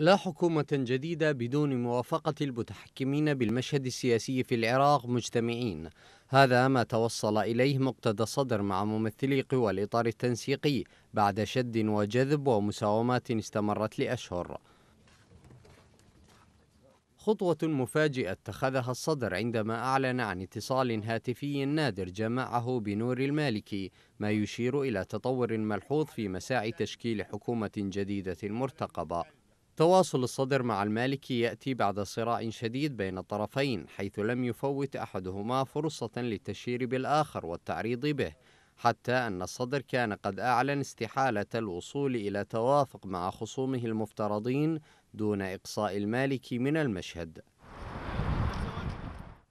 لا حكومة جديدة بدون موافقة المتحكمين بالمشهد السياسي في العراق مجتمعين هذا ما توصل إليه مقتدى الصدر مع ممثلي قوى الإطار التنسيقي بعد شد وجذب ومساومات استمرت لأشهر خطوة مفاجئة اتخذها الصدر عندما أعلن عن اتصال هاتفي نادر جمعه بنور المالكي ما يشير إلى تطور ملحوظ في مساعي تشكيل حكومة جديدة مرتقبة تواصل الصدر مع المالكي يأتي بعد صراع شديد بين الطرفين حيث لم يفوت أحدهما فرصة للتشهير بالآخر والتعريض به حتى أن الصدر كان قد أعلن استحالة الوصول إلى توافق مع خصومه المفترضين دون إقصاء المالكي من المشهد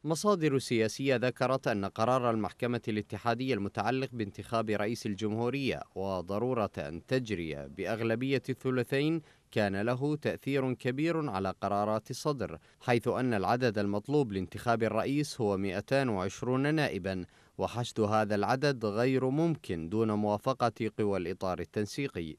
مصادر سياسية ذكرت أن قرار المحكمة الاتحادية المتعلق بانتخاب رئيس الجمهورية وضرورة أن تجري بأغلبية الثلثين كان له تأثير كبير على قرارات الصدر حيث أن العدد المطلوب لانتخاب الرئيس هو 220 نائبا وحشد هذا العدد غير ممكن دون موافقة قوى الإطار التنسيقي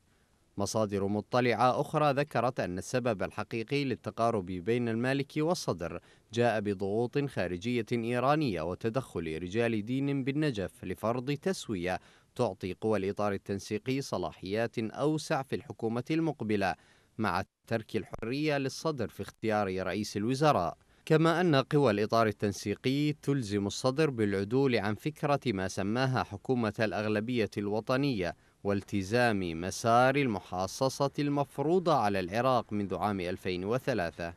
مصادر مطلعة أخرى ذكرت أن السبب الحقيقي للتقارب بين المالك والصدر جاء بضغوط خارجية إيرانية وتدخل رجال دين بالنجف لفرض تسوية تعطي قوى الإطار التنسيقي صلاحيات أوسع في الحكومة المقبلة مع ترك الحرية للصدر في اختيار رئيس الوزراء كما أن قوى الإطار التنسيقي تلزم الصدر بالعدول عن فكرة ما سماها حكومة الأغلبية الوطنية والتزام مسار المحاصصة المفروضة على العراق منذ عام 2003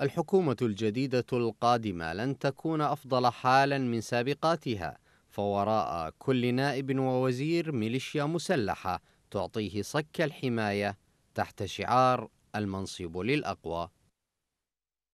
الحكومة الجديدة القادمة لن تكون أفضل حالا من سابقاتها فوراء كل نائب ووزير ميليشيا مسلحة تعطيه صك الحماية تحت شعار المنصب للأقوى